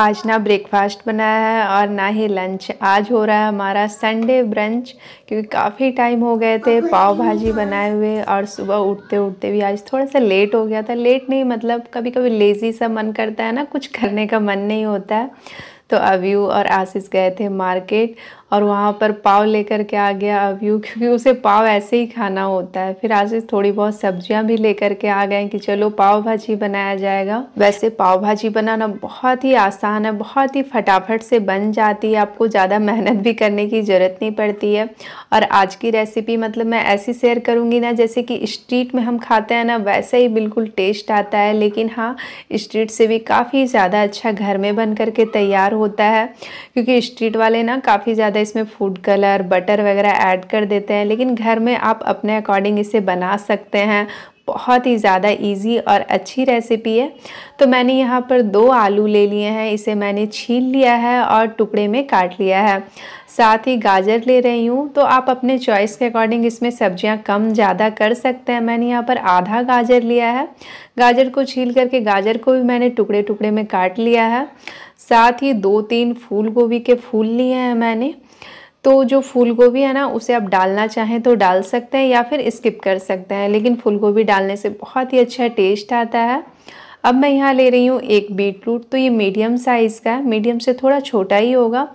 आज ना ब्रेकफास्ट बनाया है और ना ही लंच आज हो रहा है हमारा संडे ब्रंच क्योंकि काफ़ी टाइम हो गए थे पाव भाजी बनाए हुए और सुबह उठते उठते भी आज थोड़ा सा लेट हो गया था लेट नहीं मतलब कभी कभी लेज़ी सा मन करता है ना कुछ करने का मन नहीं होता है तो अव्यू और आशीष गए थे मार्केट और वहाँ पर पाव लेकर के आ गया अव्यू क्योंकि उसे पाव ऐसे ही खाना होता है फिर आशीष थोड़ी बहुत सब्जियाँ भी लेकर के आ गए कि चलो पाव भाजी बनाया जाएगा वैसे पाव भाजी बनाना बहुत ही आसान है बहुत ही फटाफट से बन जाती है आपको ज़्यादा मेहनत भी करने की ज़रूरत नहीं पड़ती है और आज की रेसिपी मतलब मैं ऐसी शेयर करूँगी ना जैसे कि स्ट्रीट में हम खाते हैं ना वैसे ही बिल्कुल टेस्ट आता है लेकिन हाँ स्ट्रीट से भी काफ़ी ज़्यादा अच्छा घर में बन करके तैयार हो होता है क्योंकि स्ट्रीट वाले ना काफ़ी ज़्यादा इसमें फूड कलर बटर वगैरह ऐड कर देते हैं लेकिन घर में आप अपने अकॉर्डिंग इसे बना सकते हैं बहुत ही ज़्यादा इजी और अच्छी रेसिपी है तो मैंने यहाँ पर दो आलू ले लिए हैं इसे मैंने छील लिया है और टुकड़े में काट लिया है साथ ही गाजर ले रही हूँ तो आप अपने चॉइस के अकॉर्डिंग इसमें सब्जियाँ कम ज़्यादा कर सकते हैं मैंने यहाँ पर आधा गाजर लिया है गाजर को छील करके गाजर को भी मैंने टुकड़े टुकड़े में काट लिया है साथ ही दो तीन फूल गोभी के फूल लिए हैं मैंने तो जो फूल गोभी है ना उसे आप डालना चाहें तो डाल सकते हैं या फिर स्किप कर सकते हैं लेकिन फूल गोभी डालने से बहुत ही अच्छा टेस्ट आता है अब मैं यहाँ ले रही हूँ एक बीट रूट तो ये मीडियम साइज़ का है मीडियम से थोड़ा छोटा ही होगा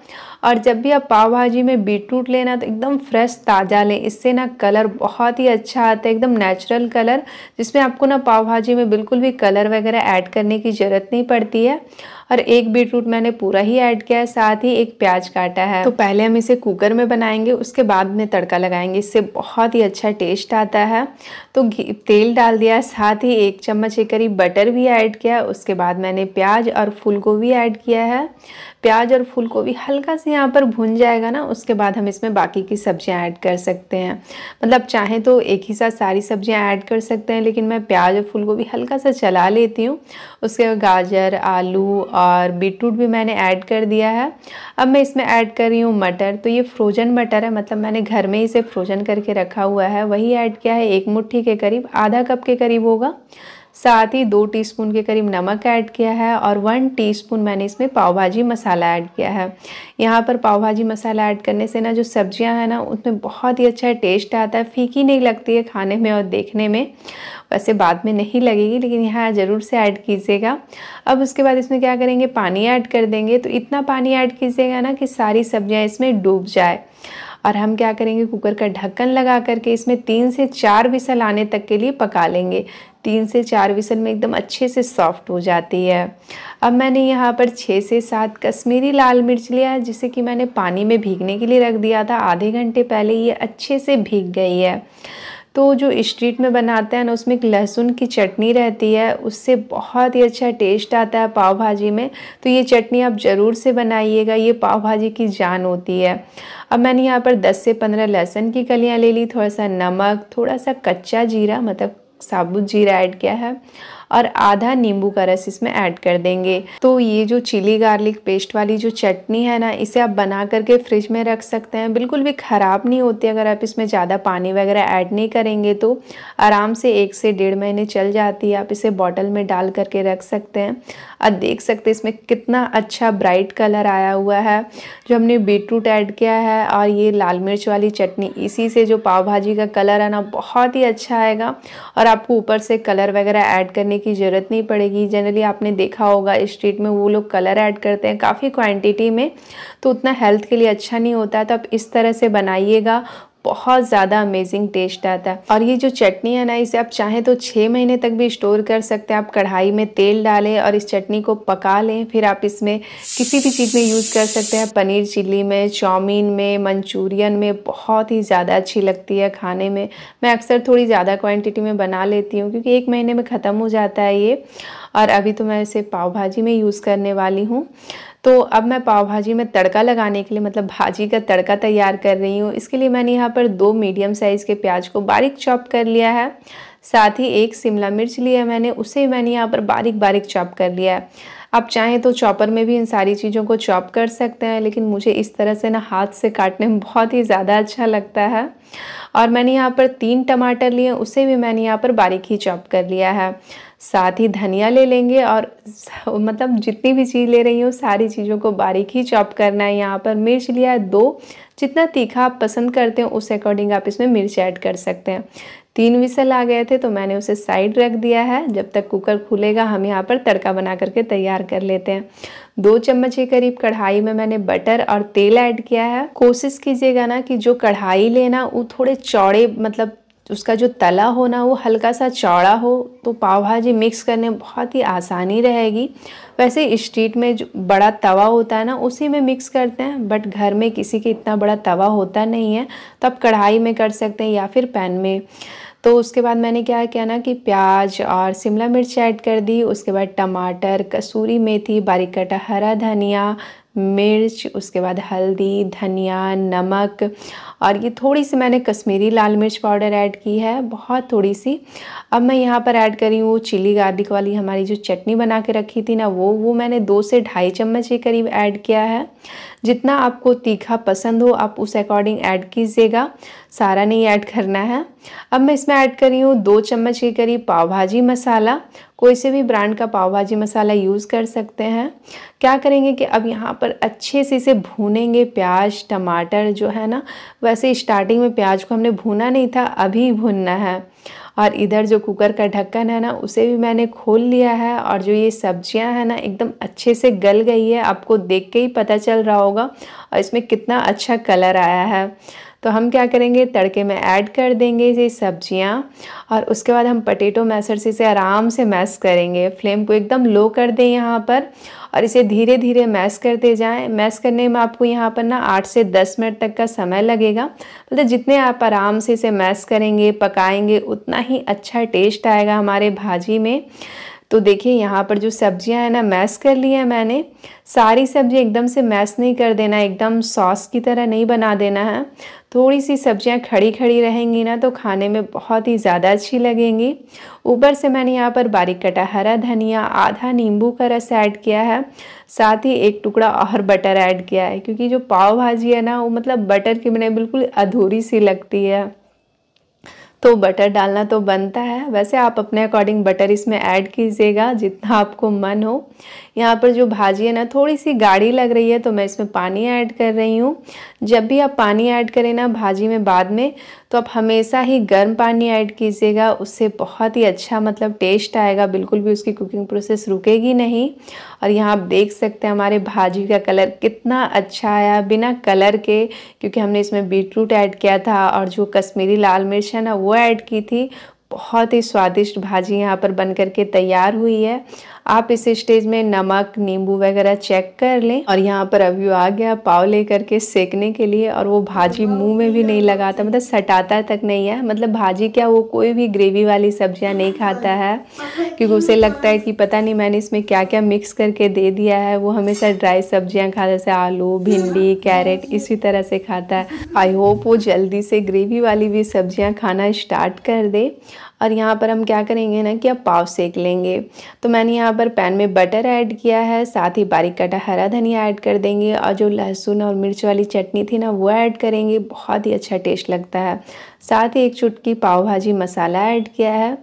और जब भी आप पाव भाजी में बीट रूट लेना तो एकदम फ्रेश ताज़ा लें इससे ना कलर बहुत ही अच्छा आता है एकदम नेचुरल कलर जिसमें आपको ना पाव भाजी में बिल्कुल भी कलर वगैरह ऐड करने की ज़रूरत नहीं पड़ती है और एक बीटरूट मैंने पूरा ही ऐड किया है साथ ही एक प्याज काटा है तो पहले हम इसे कुकर में बनाएंगे उसके बाद में तड़का लगाएंगे इससे बहुत ही अच्छा टेस्ट आता है तो तेल डाल दिया साथ ही एक चम्मच एक करीब बटर भी ऐड किया उसके बाद मैंने प्याज और फूल ऐड किया है प्याज और फूल भी हल्का से यहाँ पर भुन जाएगा ना उसके बाद हम इसमें बाकी की सब्जियाँ ऐड कर सकते हैं मतलब चाहें तो एक ही साथ सारी सब्जियाँ ऐड कर सकते हैं लेकिन मैं प्याज और फूल भी हल्का सा चला लेती हूँ उसके बाद गाजर आलू और बीटरूट भी मैंने ऐड कर दिया है अब मैं इसमें ऐड कर रही हूँ मटर तो ये फ्रोजन मटर है मतलब मैंने घर में इसे फ्रोजन करके रखा हुआ है वही ऐड किया है एक मुट्ठी के करीब आधा कप के करीब होगा साथ ही दो टीस्पून के करीब नमक ऐड किया है और वन टीस्पून मैंने इसमें पाव भाजी मसाला ऐड किया है यहाँ पर पाव भाजी मसाला ऐड करने से ना जो सब्जियाँ हैं ना उसमें बहुत ही अच्छा टेस्ट आता है फीकी नहीं लगती है खाने में और देखने में वैसे बाद में नहीं लगेगी लेकिन यहाँ ज़रूर से ऐड कीजिएगा अब उसके बाद इसमें क्या करेंगे पानी ऐड कर देंगे तो इतना पानी ऐड कीजिएगा ना कि सारी सब्जियाँ इसमें डूब जाए और हम क्या करेंगे कुकर का ढक्कन लगा करके इसमें तीन से चार विसल आने तक के लिए पका लेंगे तीन से चार विसल में एकदम अच्छे से सॉफ्ट हो जाती है अब मैंने यहाँ पर छः से सात कश्मीरी लाल मिर्च लिया है जिसे कि मैंने पानी में भीगने के लिए रख दिया था आधे घंटे पहले ये अच्छे से भीग गई है तो जो स्ट्रीट में बनाते हैं ना उसमें एक लहसुन की चटनी रहती है उससे बहुत ही अच्छा टेस्ट आता है पाव भाजी में तो ये चटनी आप ज़रूर से बनाइएगा ये पाव भाजी की जान होती है अब मैंने यहाँ पर 10 से 15 लहसुन की कलियाँ ले ली थोड़ा सा नमक थोड़ा सा कच्चा जीरा मतलब साबुत जीरा ऐड किया है और आधा नींबू का रस इसमें ऐड कर देंगे तो ये जो चिली गार्लिक पेस्ट वाली जो चटनी है ना इसे आप बना करके फ्रिज में रख सकते हैं बिल्कुल भी ख़राब नहीं होती अगर आप इसमें ज़्यादा पानी वगैरह ऐड नहीं करेंगे तो आराम से एक से डेढ़ महीने चल जाती है आप इसे बॉटल में डाल करके रख सकते हैं और देख सकते हैं इसमें कितना अच्छा ब्राइट कलर आया हुआ है जो हमने बीटरूट ऐड किया है और ये लाल मिर्च वाली चटनी इसी से जो पाव भाजी का कलर है ना बहुत ही अच्छा आएगा और आपको ऊपर से कलर वगैरह ऐड करने करने की ज़रूरत नहीं पड़ेगी जनरली आपने देखा होगा स्ट्रीट में वो लोग कलर ऐड करते हैं काफ़ी क्वांटिटी में तो उतना हेल्थ के लिए अच्छा नहीं होता है तो आप इस तरह से बनाइएगा बहुत ज़्यादा अमेजिंग टेस्ट आता है और ये जो चटनी है ना इसे आप चाहें तो छः महीने तक भी स्टोर कर सकते हैं आप कढ़ाई में तेल डालें और इस चटनी को पका लें फिर आप इसमें किसी भी चीज़ में यूज़ कर सकते हैं पनीर चिल्ली में चाउमीन में मंचूरियन में बहुत ही ज़्यादा अच्छी लगती है खाने में मैं अक्सर थोड़ी ज़्यादा क्वान्टिटी में बना लेती हूँ क्योंकि एक महीने में ख़त्म हो जाता है ये और अभी तो मैं इसे पाव भाजी में यूज़ करने वाली हूँ तो अब मैं पाव भाजी में तड़का लगाने के लिए मतलब भाजी का तड़का तैयार कर रही हूँ इसके लिए मैंने यहाँ पर दो मीडियम साइज़ के प्याज को बारीक चॉप कर लिया है साथ ही एक शिमला मिर्च लिया मैंने उसे मैंने यहाँ पर बारीक बारीक चॉप कर लिया है आप चाहें तो चॉपर में भी इन सारी चीज़ों को चॉप कर सकते हैं लेकिन मुझे इस तरह से ना हाथ से काटने में बहुत ही ज़्यादा अच्छा लगता है और मैंने यहाँ पर तीन टमाटर लिए उसे भी मैंने यहाँ पर बारीक ही चॉप कर लिया है साथ ही धनिया ले लेंगे और मतलब जितनी भी चीज़ ले रही हूँ सारी चीज़ों को बारीक ही चॉप करना है यहाँ पर मिर्च लिया है दो जितना तीखा आप पसंद करते हैं उस अकॉर्डिंग आप इसमें मिर्च ऐड कर सकते हैं तीन विसल आ गए थे तो मैंने उसे साइड रख दिया है जब तक कुकर खुलेगा हम यहाँ पर तड़का बना करके तैयार कर लेते हैं दो चम्मच के करीब कढ़ाई में मैंने बटर और तेल ऐड किया है कोशिश कीजिएगा ना कि जो कढ़ाई लेना वो थोड़े चौड़े मतलब उसका जो तला हो ना वो हल्का सा चौड़ा हो तो पाव भाजी मिक्स करने बहुत ही आसानी रहेगी वैसे स्ट्रीट में जो बड़ा तवा होता है ना उसी में मिक्स करते हैं बट घर में किसी के इतना बड़ा तवा होता नहीं है तो आप कढ़ाई में कर सकते हैं या फिर पैन में तो उसके बाद मैंने क्या किया ना कि प्याज और शिमला मिर्च ऐड कर दी उसके बाद टमाटर कसूरी मेथी बारीक कटा हरा धनिया मिर्च उसके बाद हल्दी धनिया नमक और ये थोड़ी सी मैंने कश्मीरी लाल मिर्च पाउडर ऐड की है बहुत थोड़ी सी अब मैं यहाँ पर ऐड करी हूँ चिली गार्लिक वाली हमारी जो चटनी बना के रखी थी ना वो वो मैंने दो से ढाई चम्मच के करीब ऐड किया है जितना आपको तीखा पसंद हो आप उस अकॉर्डिंग ऐड कीजिएगा सारा नहीं ऐड करना है अब मैं इसमें ऐड करी हूँ दो चम्मच के करीब पाव भाजी मसाला कोई से भी ब्रांड का पाव भाजी मसाला यूज़ कर सकते हैं क्या करेंगे कि अब यहाँ पर अच्छे से इसे भूनेंगे प्याज टमाटर जो है ना वैसे स्टार्टिंग में प्याज को हमने भूना नहीं था अभी भूनना है और इधर जो कुकर का ढक्कन है ना उसे भी मैंने खोल लिया है और जो ये सब्जियां हैं ना एकदम अच्छे से गल गई है आपको देख के ही पता चल रहा होगा और इसमें कितना अच्छा कलर आया है तो हम क्या करेंगे तड़के में ऐड कर देंगे ये सब्जियाँ और उसके बाद हम पटेटो मैसर से इसे आराम से मैस करेंगे फ्लेम को एकदम लो कर दें यहाँ पर और इसे धीरे धीरे मैस करते जाएं मैस करने में आपको यहाँ पर ना आठ से दस मिनट तक का समय लगेगा मतलब तो जितने आप आराम से इसे मैस करेंगे पकाएंगे उतना ही अच्छा टेस्ट आएगा हमारे भाजी में तो देखिए यहाँ पर जो सब्जियाँ हैं ना मैस कर ली है मैंने सारी सब्जी एकदम से मैस नहीं कर देना एकदम सॉस की तरह नहीं बना देना है थोड़ी सी सब्जियाँ खड़ी खड़ी रहेंगी ना तो खाने में बहुत ही ज़्यादा अच्छी लगेंगी ऊपर से मैंने यहाँ पर बारीक कटा हरा धनिया आधा नींबू का रस ऐड किया है साथ ही एक टुकड़ा और बटर ऐड किया है क्योंकि जो पाव भाजी है ना वो मतलब बटर के बनाई बिल्कुल अधूरी सी लगती है तो बटर डालना तो बनता है वैसे आप अपने अकॉर्डिंग बटर इसमें ऐड कीजिएगा जितना आपको मन हो यहाँ पर जो भाजी है ना थोड़ी सी गाढ़ी लग रही है तो मैं इसमें पानी ऐड कर रही हूँ जब भी आप पानी ऐड करें ना भाजी में बाद में तो आप हमेशा ही गर्म पानी ऐड कीजिएगा उससे बहुत ही अच्छा मतलब टेस्ट आएगा बिल्कुल भी उसकी कुकिंग प्रोसेस रुकेगी नहीं और यहाँ आप देख सकते हैं हमारे भाजी का कलर कितना अच्छा आया बिना कलर के क्योंकि हमने इसमें बीटरूट ऐड किया था और जो कश्मीरी लाल मिर्च है ना वो ऐड की थी बहुत ही स्वादिष्ट भाजी यहाँ पर बन करके तैयार हुई है आप इस स्टेज में नमक नींबू वगैरह चेक कर लें और यहाँ पर अभी आ गया पाव लेकर के सेकने के लिए और वो भाजी मुंह में भी नहीं लगाता मतलब सटाता तक नहीं है मतलब भाजी क्या वो कोई भी ग्रेवी वाली सब्जियाँ नहीं खाता है क्योंकि उसे लगता है कि पता नहीं मैंने इसमें क्या क्या मिक्स करके दे दिया है वो हमेशा ड्राई सब्जियाँ खाता जैसे आलू भिंडी कैरेट इसी तरह से खाता है आई होप वो जल्दी से ग्रेवी वाली भी सब्जियाँ खाना स्टार्ट कर दे और यहाँ पर हम क्या करेंगे ना कि अब पाव सेक लेंगे तो मैंने यहाँ पर पैन में बटर ऐड किया है साथ ही बारीक कटा हरा धनिया ऐड कर देंगे और जो लहसुन और मिर्च वाली चटनी थी ना वो ऐड करेंगे बहुत ही अच्छा टेस्ट लगता है साथ ही एक चुटकी पाव भाजी मसाला ऐड किया है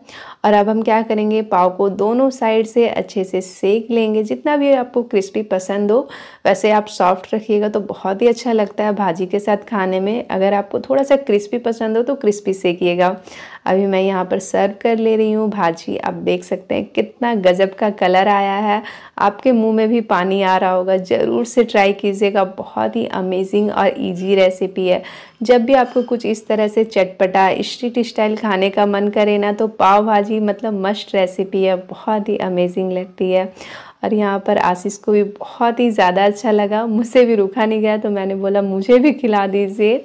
और अब हम क्या करेंगे पाव को दोनों साइड से अच्छे से सेक लेंगे जितना भी आपको क्रिस्पी पसंद हो वैसे आप सॉफ्ट रखिएगा तो बहुत ही अच्छा लगता है भाजी के साथ खाने में अगर आपको थोड़ा सा क्रिस्पी पसंद हो तो क्रिस्पी सेकिएगा अभी मैं यहाँ पर सर्व कर ले रही हूँ भाजी आप देख सकते हैं कितना गजब का कलर आया है आपके मुंह में भी पानी आ रहा होगा ज़रूर से ट्राई कीजिएगा बहुत ही अमेजिंग और इजी रेसिपी है जब भी आपको कुछ इस तरह से चटपटा स्ट्रीट स्टाइल खाने का मन करे ना तो पाव भाजी मतलब मस्ट रेसिपी है बहुत ही अमेजिंग लगती है और यहाँ पर आशीष को भी बहुत ही ज़्यादा अच्छा लगा मुझसे भी रुखा नहीं गया तो मैंने बोला मुझे भी खिला दीजिए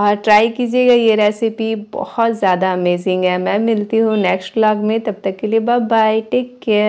और ट्राई कीजिएगा ये रेसिपी बहुत ज़्यादा अमेजिंग है मैं मिलती हूँ नेक्स्ट व्लॉग में तब तक के लिए बाय बाय टेक केयर